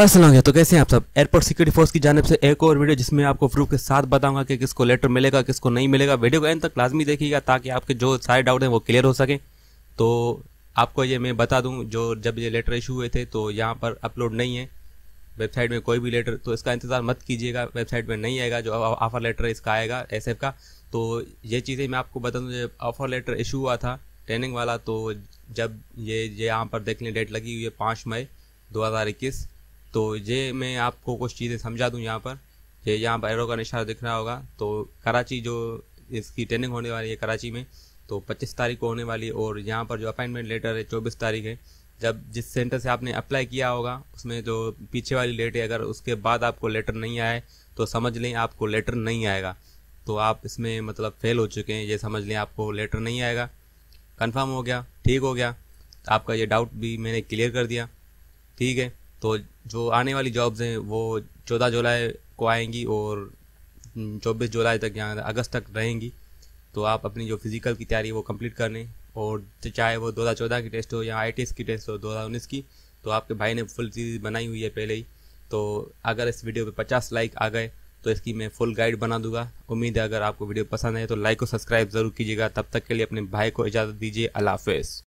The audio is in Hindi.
असल तो कैसे हैं आप सब एयरपोर्ट सिक्योरिटी फोर्स की जानब से एक और वीडियो जिसमें आपको प्रूफ के साथ बताऊंगा कि किसको लेटर मिलेगा किसको नहीं मिलेगा वीडियो को एंड तक लाजमी देखिएगा ताकि आपके जो सारे डाउट हैं वो क्लियर हो सकें तो आपको ये मैं बता दूं जो जब ये लेटर इशू हुए थे तो यहाँ पर अपलोड नहीं है वेबसाइट में कोई भी लेटर तो इसका इंतज़ार मत कीजिएगा वेबसाइट में नहीं आएगा जो ऑफ़र लेटर इसका आएगा एस का तो ये चीज़ें मैं आपको बता दूँ जब ऑफ़र लेटर इशू हुआ था ट्रेनिंग वाला तो जब ये यहाँ पर देख लें डेट लगी हुई है पाँच मई दो तो ये मैं आपको कुछ चीज़ें समझा दूँ यहाँ पर ये यहाँ पर एरो का निशान दिख रहा होगा तो कराची जो इसकी ट्रेनिंग होने वाली है कराची में तो पच्चीस तारीख को होने वाली है और यहाँ पर जो अपॉइंटमेंट लेटर है चौबीस तारीख है जब जिस सेंटर से आपने अप्लाई किया होगा उसमें जो पीछे वाली डेट है अगर उसके बाद आपको लेटर नहीं आए तो समझ लें आपको लेटर नहीं आएगा तो आप इसमें मतलब फेल हो चुके हैं ये समझ लें आपको लेटर नहीं आएगा कंफर्म हो गया ठीक हो गया आपका ये डाउट भी मैंने क्लियर कर दिया ठीक है तो जो आने वाली जॉब्स हैं वो चौदह जुलाई को आएंगी और हम्म, चौबीस जुलाई तक यहाँ अगस्त तक रहेंगी तो आप अपनी जो फिज़िकल की तैयारी वो कंप्लीट कर लें और चाहे वो दो हज़ार चौदह की टेस्ट हो या आई टी एस की टेस्ट हो दो हज़ार उन्नीस की तो आपके भाई ने फुल सीरीज बनाई हुई है पहले ही तो अगर इस वीडियो पे पचास लाइक आ गए तो इसकी मैं फुल गाइड बना दूंगा उम्मीद है अगर आपको वीडियो पसंद आए तो लाइक और सब्सक्राइब ज़रूर कीजिएगा तब तक के लिए अपने भाई को इजाज़त दीजिए अल्लाह हाफिज़